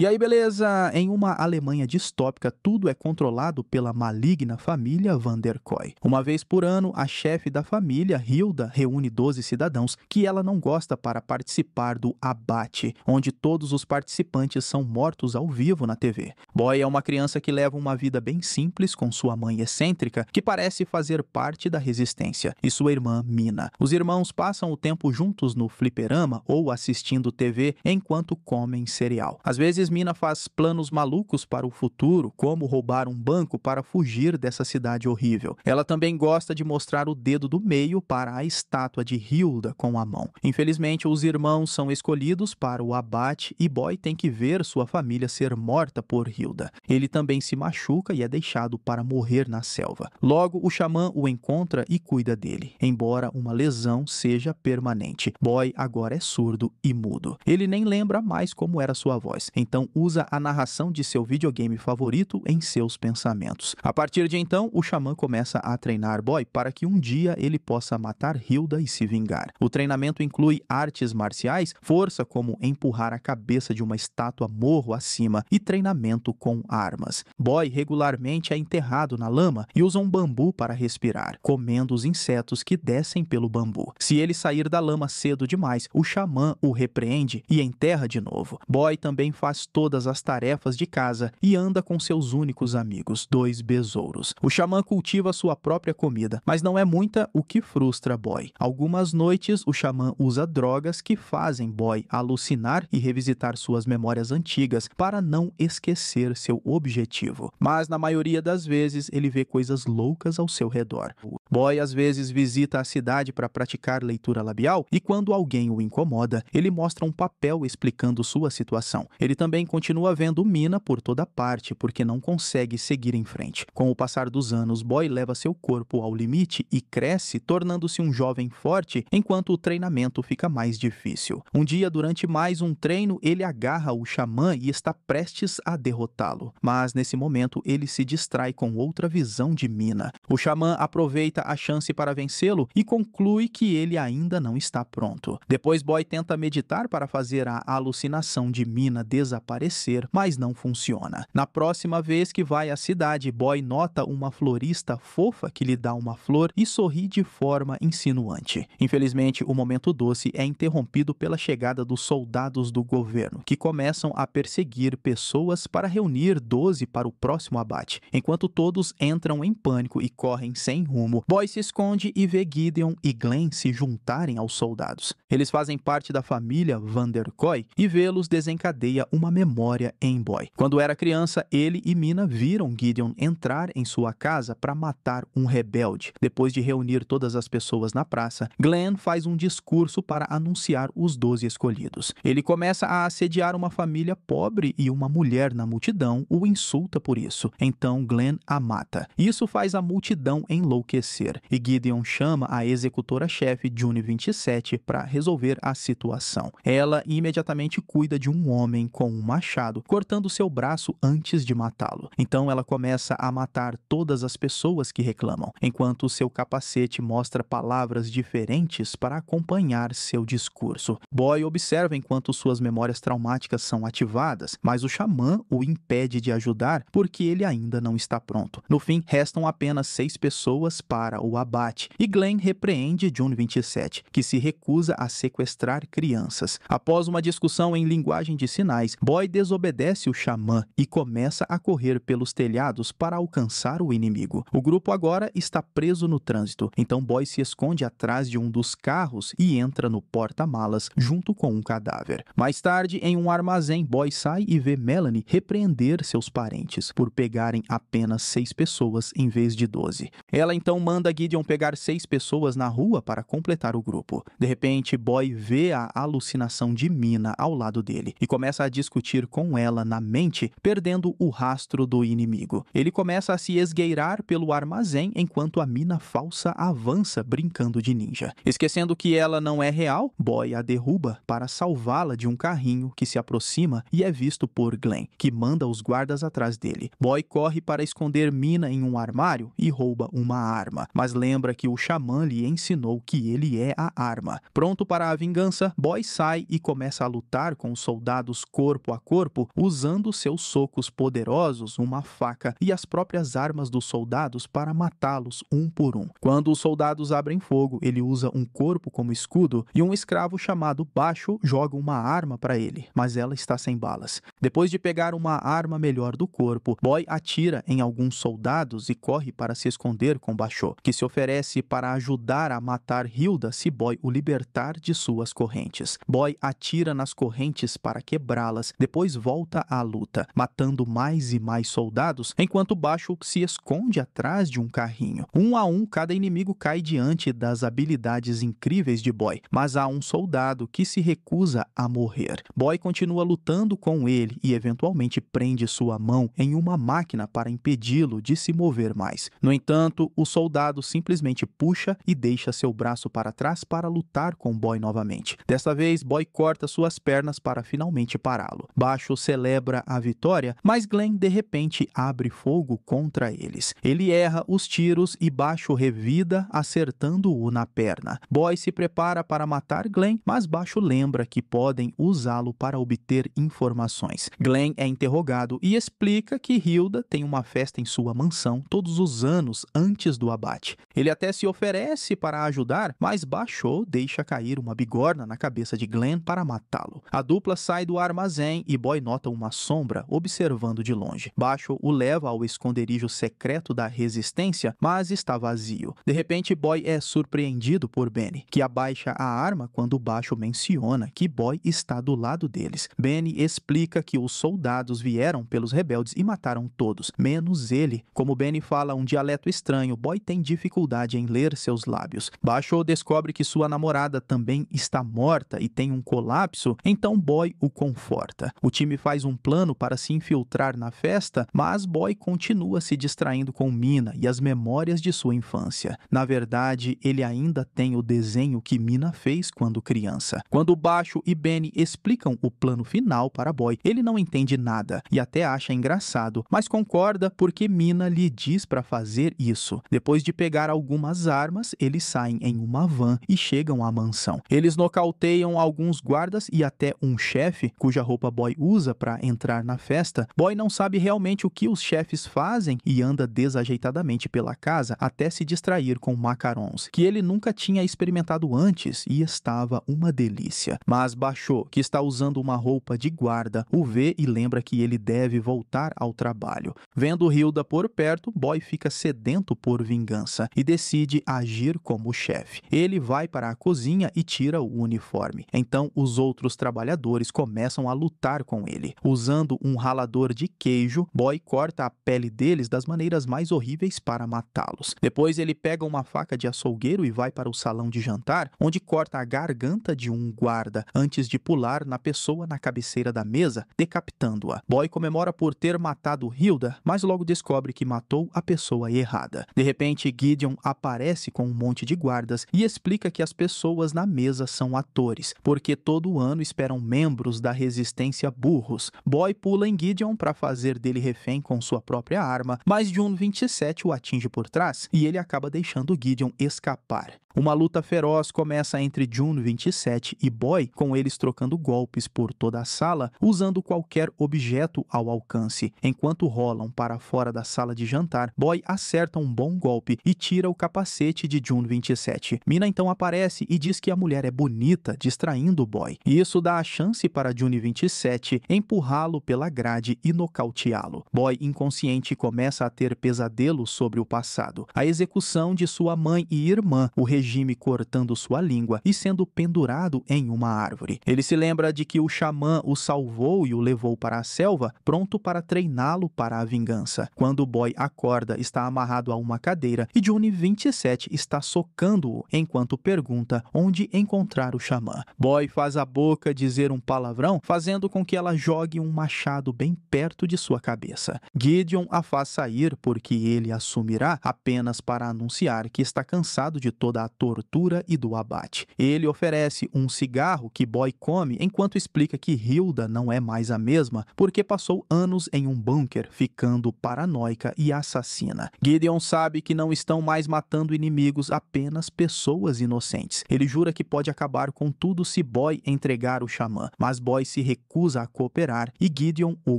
E aí, beleza? Em uma Alemanha distópica, tudo é controlado pela maligna família Van der Koy. Uma vez por ano, a chefe da família, Hilda, reúne 12 cidadãos que ela não gosta para participar do abate, onde todos os participantes são mortos ao vivo na TV. Boy é uma criança que leva uma vida bem simples com sua mãe excêntrica, que parece fazer parte da resistência, e sua irmã Mina. Os irmãos passam o tempo juntos no fliperama ou assistindo TV enquanto comem cereal. Às vezes Yasmina faz planos malucos para o futuro, como roubar um banco para fugir dessa cidade horrível. Ela também gosta de mostrar o dedo do meio para a estátua de Hilda com a mão. Infelizmente, os irmãos são escolhidos para o abate e Boy tem que ver sua família ser morta por Hilda. Ele também se machuca e é deixado para morrer na selva. Logo, o xamã o encontra e cuida dele, embora uma lesão seja permanente. Boy agora é surdo e mudo. Ele nem lembra mais como era sua voz, então então usa a narração de seu videogame favorito em seus pensamentos. A partir de então, o xamã começa a treinar Boy para que um dia ele possa matar Hilda e se vingar. O treinamento inclui artes marciais, força como empurrar a cabeça de uma estátua morro acima e treinamento com armas. Boy regularmente é enterrado na lama e usa um bambu para respirar, comendo os insetos que descem pelo bambu. Se ele sair da lama cedo demais, o xamã o repreende e enterra de novo. Boy também faz faz todas as tarefas de casa e anda com seus únicos amigos, dois besouros. O xamã cultiva sua própria comida, mas não é muita o que frustra Boy. Algumas noites, o xamã usa drogas que fazem Boy alucinar e revisitar suas memórias antigas para não esquecer seu objetivo. Mas na maioria das vezes, ele vê coisas loucas ao seu redor. Boy às vezes visita a cidade para praticar leitura labial e quando alguém o incomoda, ele mostra um papel explicando sua situação. Ele também continua vendo Mina por toda parte porque não consegue seguir em frente. Com o passar dos anos, Boy leva seu corpo ao limite e cresce, tornando-se um jovem forte, enquanto o treinamento fica mais difícil. Um dia, durante mais um treino, ele agarra o xamã e está prestes a derrotá-lo. Mas nesse momento, ele se distrai com outra visão de Mina. O xamã aproveita a chance para vencê-lo e conclui que ele ainda não está pronto. Depois, Boy tenta meditar para fazer a alucinação de Mina desaparecer, mas não funciona. Na próxima vez que vai à cidade, Boy nota uma florista fofa que lhe dá uma flor e sorri de forma insinuante. Infelizmente, o momento doce é interrompido pela chegada dos soldados do governo, que começam a perseguir pessoas para reunir 12 para o próximo abate. Enquanto todos entram em pânico e correm sem rumo, Boy se esconde e vê Gideon e Glenn se juntarem aos soldados. Eles fazem parte da família Vanderkoy e vê-los desencadeia uma memória em Boy. Quando era criança, ele e Mina viram Gideon entrar em sua casa para matar um rebelde. Depois de reunir todas as pessoas na praça, Glenn faz um discurso para anunciar os doze escolhidos. Ele começa a assediar uma família pobre e uma mulher na multidão o insulta por isso. Então Glenn a mata. Isso faz a multidão enlouquecer acontecer, e Gideon chama a executora-chefe June 27 para resolver a situação. Ela imediatamente cuida de um homem com um machado, cortando seu braço antes de matá-lo. Então ela começa a matar todas as pessoas que reclamam, enquanto seu capacete mostra palavras diferentes para acompanhar seu discurso. Boy observa enquanto suas memórias traumáticas são ativadas, mas o xamã o impede de ajudar porque ele ainda não está pronto. No fim, restam apenas seis pessoas para para o abate e Glenn repreende June 27, que se recusa a sequestrar crianças. Após uma discussão em linguagem de sinais, Boy desobedece o xamã e começa a correr pelos telhados para alcançar o inimigo. O grupo agora está preso no trânsito, então Boy se esconde atrás de um dos carros e entra no porta-malas junto com um cadáver. Mais tarde, em um armazém, Boy sai e vê Melanie repreender seus parentes por pegarem apenas seis pessoas em vez de doze. Ela então manda Gideon pegar seis pessoas na rua para completar o grupo. De repente, Boy vê a alucinação de Mina ao lado dele e começa a discutir com ela na mente, perdendo o rastro do inimigo. Ele começa a se esgueirar pelo armazém enquanto a Mina falsa avança brincando de ninja. Esquecendo que ela não é real, Boy a derruba para salvá-la de um carrinho que se aproxima e é visto por Glenn, que manda os guardas atrás dele. Boy corre para esconder Mina em um armário e rouba uma arma arma, mas lembra que o xamã lhe ensinou que ele é a arma. Pronto para a vingança, Boy sai e começa a lutar com os soldados corpo a corpo, usando seus socos poderosos, uma faca e as próprias armas dos soldados para matá-los um por um. Quando os soldados abrem fogo, ele usa um corpo como escudo e um escravo chamado Baixo joga uma arma para ele, mas ela está sem balas. Depois de pegar uma arma melhor do corpo, Boy atira em alguns soldados e corre para se esconder com Baixo. Pedro, que se oferece para ajudar a matar Hilda se Boy o libertar de suas correntes. Boy atira nas correntes para quebrá-las, depois volta à luta, matando mais e mais soldados, enquanto Baixo se esconde atrás de um carrinho. Um a um, cada inimigo cai diante das habilidades incríveis de Boy, mas há um soldado que se recusa a morrer. Boy continua lutando com ele e eventualmente prende sua mão em uma máquina para impedi-lo de se mover mais. No entanto, o soldado soldado simplesmente puxa e deixa seu braço para trás para lutar com Boy novamente. Desta vez, Boy corta suas pernas para finalmente pará-lo. Baixo celebra a vitória, mas Glenn de repente abre fogo contra eles. Ele erra os tiros e Baixo revida, acertando-o na perna. Boy se prepara para matar Glenn, mas Baixo lembra que podem usá-lo para obter informações. Glenn é interrogado e explica que Hilda tem uma festa em sua mansão todos os anos antes do abate chocolate. Ele até se oferece para ajudar, mas Baixou deixa cair uma bigorna na cabeça de Glenn para matá-lo. A dupla sai do armazém e Boy nota uma sombra observando de longe. Baixou o leva ao esconderijo secreto da resistência, mas está vazio. De repente, Boy é surpreendido por Benny, que abaixa a arma quando Baixo menciona que Boy está do lado deles. Benny explica que os soldados vieram pelos rebeldes e mataram todos, menos ele. Como Benny fala um dialeto estranho, Boy tem dificuldade em ler seus lábios. Basho descobre que sua namorada também está morta e tem um colapso, então Boy o conforta. O time faz um plano para se infiltrar na festa, mas Boy continua se distraindo com Mina e as memórias de sua infância. Na verdade, ele ainda tem o desenho que Mina fez quando criança. Quando Baixo e Benny explicam o plano final para Boy, ele não entende nada e até acha engraçado, mas concorda porque Mina lhe diz para fazer isso. Depois de de pegar algumas armas, eles saem em uma van e chegam à mansão. Eles nocauteiam alguns guardas e até um chefe, cuja roupa Boy usa para entrar na festa. Boy não sabe realmente o que os chefes fazem e anda desajeitadamente pela casa até se distrair com macarons, que ele nunca tinha experimentado antes e estava uma delícia. Mas Baixou, que está usando uma roupa de guarda, o vê e lembra que ele deve voltar ao trabalho. Vendo Hilda por perto, Boy fica sedento por vingança liderança e decide agir como chefe. Ele vai para a cozinha e tira o uniforme. Então, os outros trabalhadores começam a lutar com ele. Usando um ralador de queijo, Boy corta a pele deles das maneiras mais horríveis para matá-los. Depois, ele pega uma faca de açougueiro e vai para o salão de jantar, onde corta a garganta de um guarda antes de pular na pessoa na cabeceira da mesa, decapitando-a. Boy comemora por ter matado Hilda, mas logo descobre que matou a pessoa errada. De repente, seguinte, Gideon aparece com um monte de guardas e explica que as pessoas na mesa são atores, porque todo ano esperam membros da resistência burros. Boy pula em Gideon para fazer dele refém com sua própria arma, mas de um 27 o atinge por trás e ele acaba deixando Gideon escapar. Uma luta feroz começa entre June 27 e Boy, com eles trocando golpes por toda a sala, usando qualquer objeto ao alcance. Enquanto rolam para fora da sala de jantar, Boy acerta um bom golpe e tira o capacete de June 27. Mina então aparece e diz que a mulher é bonita, distraindo Boy. Isso dá a chance para June 27 empurrá-lo pela grade e nocauteá-lo. Boy inconsciente começa a ter pesadelos sobre o passado, a execução de sua mãe e irmã, o regime cortando sua língua e sendo pendurado em uma árvore. Ele se lembra de que o xamã o salvou e o levou para a selva, pronto para treiná-lo para a vingança. Quando o boy acorda, está amarrado a uma cadeira e Johnny 27 está socando-o enquanto pergunta onde encontrar o xamã. Boy faz a boca dizer um palavrão, fazendo com que ela jogue um machado bem perto de sua cabeça. Gideon a faz sair porque ele assumirá apenas para anunciar que está cansado de toda a tortura e do abate. Ele oferece um cigarro que Boy come enquanto explica que Hilda não é mais a mesma porque passou anos em um bunker, ficando paranoica e assassina. Gideon sabe que não estão mais matando inimigos, apenas pessoas inocentes. Ele jura que pode acabar com tudo se Boy entregar o xamã, mas Boy se recusa a cooperar e Gideon o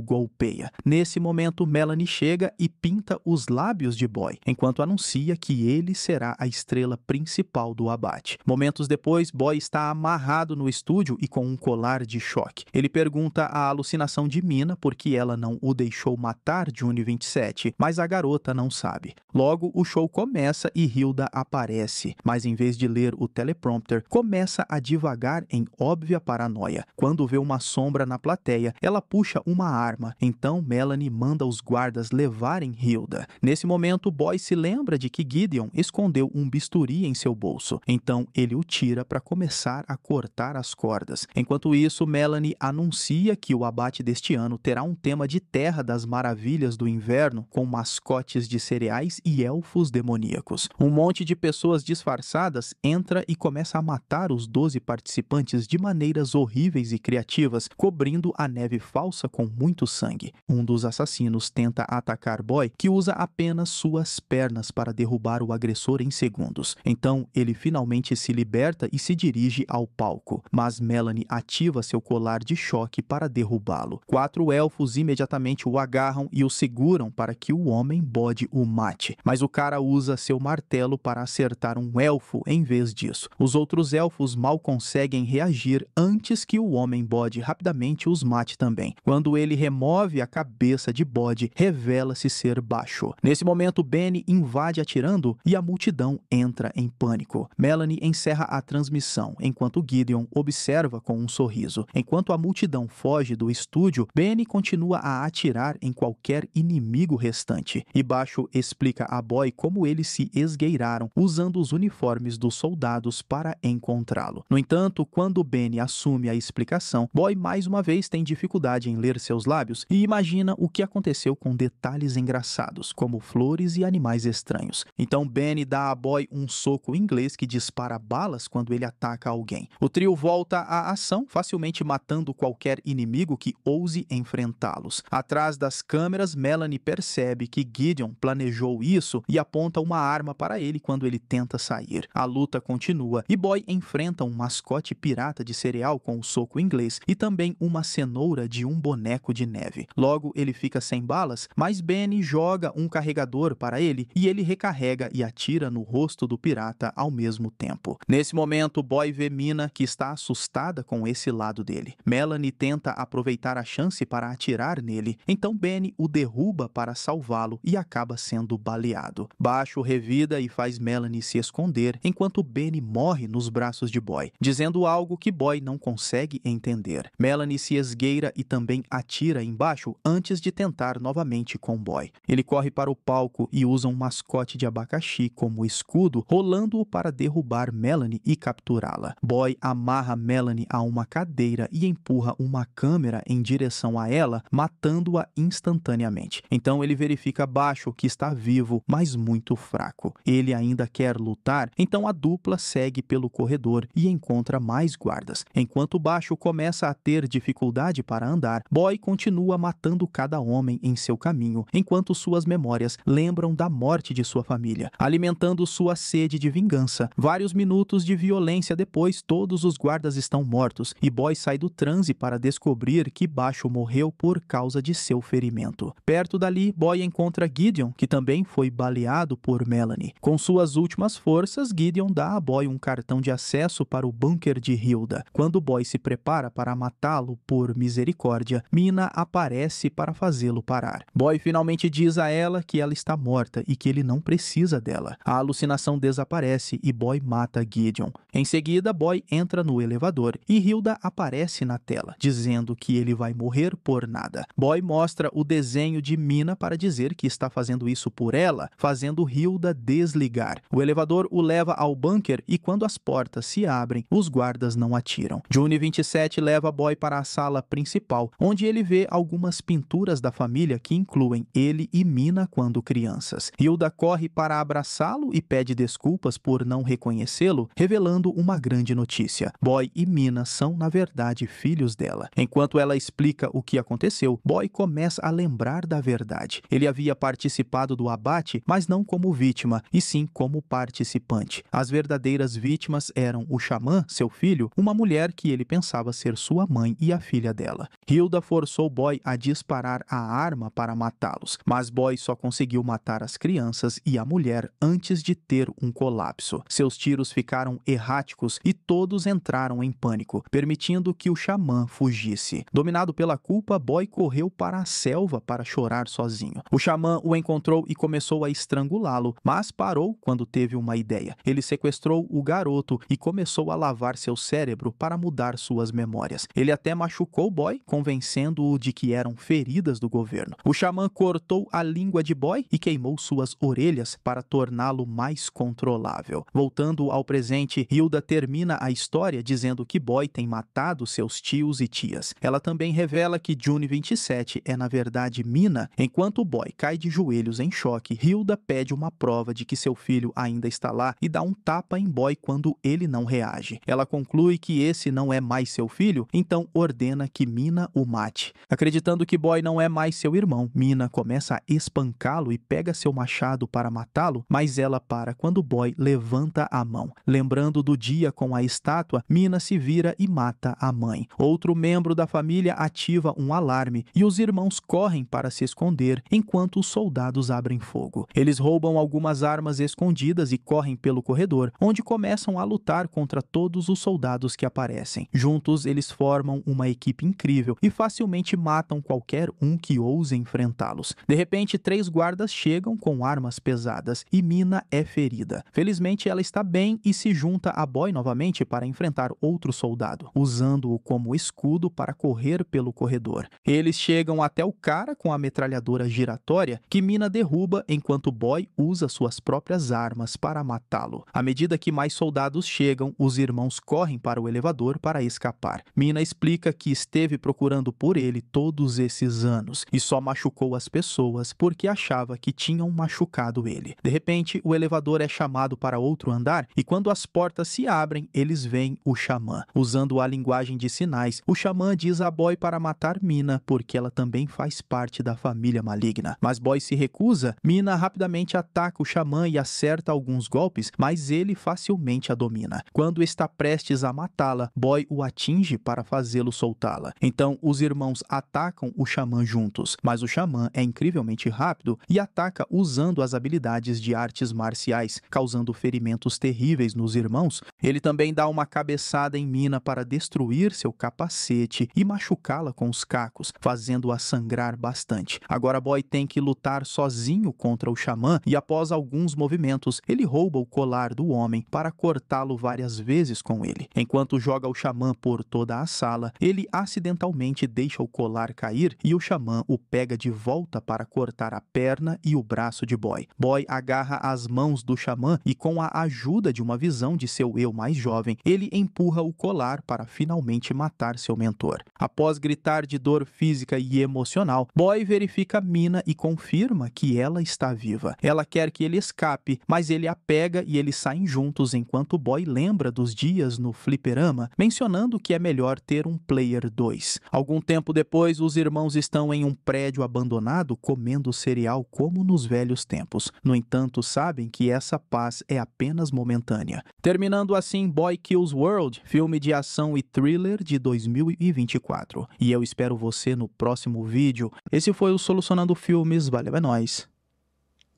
golpeia. Nesse momento, Melanie chega e pinta os lábios de Boy, enquanto anuncia que ele será a estrela principal principal do abate. Momentos depois, Boy está amarrado no estúdio e com um colar de choque. Ele pergunta a alucinação de Mina por que ela não o deixou matar June 27, mas a garota não sabe. Logo, o show começa e Hilda aparece, mas em vez de ler o teleprompter, começa a divagar em óbvia paranoia. Quando vê uma sombra na plateia, ela puxa uma arma. Então, Melanie manda os guardas levarem Hilda. Nesse momento, Boy se lembra de que Gideon escondeu um bisturi em seu seu bolso. Então ele o tira para começar a cortar as cordas. Enquanto isso, Melanie anuncia que o abate deste ano terá um tema de Terra das Maravilhas do Inverno, com mascotes de cereais e elfos demoníacos. Um monte de pessoas disfarçadas entra e começa a matar os 12 participantes de maneiras horríveis e criativas, cobrindo a neve falsa com muito sangue. Um dos assassinos tenta atacar Boy, que usa apenas suas pernas para derrubar o agressor em segundos. Então ele finalmente se liberta e se dirige ao palco, mas Melanie ativa seu colar de choque para derrubá-lo. Quatro elfos imediatamente o agarram e o seguram para que o homem bode o mate, mas o cara usa seu martelo para acertar um elfo em vez disso. Os outros elfos mal conseguem reagir antes que o homem bode rapidamente os mate também. Quando ele remove a cabeça de bode, revela-se ser baixo. Nesse momento, Benny invade atirando e a multidão entra em pânico pânico. Melanie encerra a transmissão, enquanto Gideon observa com um sorriso. Enquanto a multidão foge do estúdio, Benny continua a atirar em qualquer inimigo restante. E Baixo explica a Boy como eles se esgueiraram usando os uniformes dos soldados para encontrá-lo. No entanto, quando Benny assume a explicação, Boy mais uma vez tem dificuldade em ler seus lábios e imagina o que aconteceu com detalhes engraçados, como flores e animais estranhos. Então Benny dá a Boy um soco inglês que dispara balas quando ele ataca alguém. O trio volta à ação, facilmente matando qualquer inimigo que ouse enfrentá-los. Atrás das câmeras, Melanie percebe que Gideon planejou isso e aponta uma arma para ele quando ele tenta sair. A luta continua e Boy enfrenta um mascote pirata de cereal com o um soco inglês e também uma cenoura de um boneco de neve. Logo, ele fica sem balas, mas Benny joga um carregador para ele e ele recarrega e atira no rosto do pirata ao mesmo tempo. Nesse momento, Boy vê Mina que está assustada com esse lado dele. Melanie tenta aproveitar a chance para atirar nele, então Benny o derruba para salvá-lo e acaba sendo baleado. Baixo revida e faz Melanie se esconder, enquanto Benny morre nos braços de Boy, dizendo algo que Boy não consegue entender. Melanie se esgueira e também atira embaixo antes de tentar novamente com Boy. Ele corre para o palco e usa um mascote de abacaxi como escudo, rolando usando-o para derrubar Melanie e capturá-la. Boy amarra Melanie a uma cadeira e empurra uma câmera em direção a ela, matando-a instantaneamente. Então ele verifica Baixo que está vivo, mas muito fraco. Ele ainda quer lutar, então a dupla segue pelo corredor e encontra mais guardas. Enquanto Baixo começa a ter dificuldade para andar, Boy continua matando cada homem em seu caminho, enquanto suas memórias lembram da morte de sua família, alimentando sua sede de vingança vingança. Vários minutos de violência depois, todos os guardas estão mortos e Boy sai do transe para descobrir que Baixo morreu por causa de seu ferimento. Perto dali, Boy encontra Gideon, que também foi baleado por Melanie. Com suas últimas forças, Gideon dá a Boy um cartão de acesso para o bunker de Hilda. Quando Boy se prepara para matá-lo por misericórdia, Mina aparece para fazê-lo parar. Boy finalmente diz a ela que ela está morta e que ele não precisa dela. A alucinação desaparece aparece e Boy mata Gideon. Em seguida, Boy entra no elevador e Hilda aparece na tela, dizendo que ele vai morrer por nada. Boy mostra o desenho de Mina para dizer que está fazendo isso por ela, fazendo Hilda desligar. O elevador o leva ao bunker e quando as portas se abrem, os guardas não atiram. June 27 leva Boy para a sala principal, onde ele vê algumas pinturas da família que incluem ele e Mina quando crianças. Hilda corre para abraçá-lo e pede desculpas por não reconhecê-lo, revelando uma grande notícia. Boy e Mina são, na verdade, filhos dela. Enquanto ela explica o que aconteceu, Boy começa a lembrar da verdade. Ele havia participado do abate, mas não como vítima, e sim como participante. As verdadeiras vítimas eram o xamã, seu filho, uma mulher que ele pensava ser sua mãe e a filha dela. Hilda forçou Boy a disparar a arma para matá-los, mas Boy só conseguiu matar as crianças e a mulher antes de ter um colar colapso. Seus tiros ficaram erráticos e todos entraram em pânico, permitindo que o xamã fugisse. Dominado pela culpa, Boy correu para a selva para chorar sozinho. O xamã o encontrou e começou a estrangulá-lo, mas parou quando teve uma ideia. Ele sequestrou o garoto e começou a lavar seu cérebro para mudar suas memórias. Ele até machucou Boy, convencendo-o de que eram feridas do governo. O xamã cortou a língua de Boy e queimou suas orelhas para torná-lo mais controlável. Voltando ao presente, Hilda termina a história dizendo que Boy tem matado seus tios e tias. Ela também revela que June 27 é na verdade Mina. Enquanto Boy cai de joelhos em choque, Hilda pede uma prova de que seu filho ainda está lá e dá um tapa em Boy quando ele não reage. Ela conclui que esse não é mais seu filho, então ordena que Mina o mate. Acreditando que Boy não é mais seu irmão, Mina começa a espancá-lo e pega seu machado para matá-lo, mas ela para quando Boy levanta levanta a mão. Lembrando do dia com a estátua, Mina se vira e mata a mãe. Outro membro da família ativa um alarme e os irmãos correm para se esconder enquanto os soldados abrem fogo. Eles roubam algumas armas escondidas e correm pelo corredor, onde começam a lutar contra todos os soldados que aparecem. Juntos, eles formam uma equipe incrível e facilmente matam qualquer um que ouse enfrentá-los. De repente, três guardas chegam com armas pesadas e Mina é ferida. Felizmente, Felizmente, ela está bem e se junta a Boy novamente para enfrentar outro soldado, usando-o como escudo para correr pelo corredor. Eles chegam até o cara com a metralhadora giratória que Mina derruba enquanto Boy usa suas próprias armas para matá-lo. À medida que mais soldados chegam, os irmãos correm para o elevador para escapar. Mina explica que esteve procurando por ele todos esses anos e só machucou as pessoas porque achava que tinham machucado ele. De repente, o elevador é chamado para para outro andar, e quando as portas se abrem, eles veem o xamã. Usando a linguagem de sinais, o xamã diz a Boy para matar Mina, porque ela também faz parte da família maligna. Mas Boy se recusa, Mina rapidamente ataca o xamã e acerta alguns golpes, mas ele facilmente a domina. Quando está prestes a matá-la, Boy o atinge para fazê-lo soltá-la. Então, os irmãos atacam o xamã juntos, mas o xamã é incrivelmente rápido e ataca usando as habilidades de artes marciais, causando causando ferimentos terríveis nos irmãos, ele também dá uma cabeçada em Mina para destruir seu capacete e machucá-la com os cacos, fazendo-a sangrar bastante. Agora Boy tem que lutar sozinho contra o xamã e após alguns movimentos, ele rouba o colar do homem para cortá-lo várias vezes com ele. Enquanto joga o xamã por toda a sala, ele acidentalmente deixa o colar cair e o xamã o pega de volta para cortar a perna e o braço de Boy. Boy agarra as mãos do xamã e com a ajuda de uma visão de seu eu mais jovem, ele empurra o colar para finalmente matar seu mentor. Após gritar de dor física e emocional, Boy verifica Mina e confirma que ela está viva. Ela quer que ele escape, mas ele a pega e eles saem juntos enquanto Boy lembra dos dias no fliperama, mencionando que é melhor ter um player 2. Algum tempo depois, os irmãos estão em um prédio abandonado comendo cereal como nos velhos tempos. No entanto, sabem que essa paz é apenas momentânea. Terminando assim Boy Kills World, filme de ação e thriller de 2024. E eu espero você no próximo vídeo. Esse foi o Solucionando Filmes, valeu, é nóis.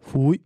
Fui.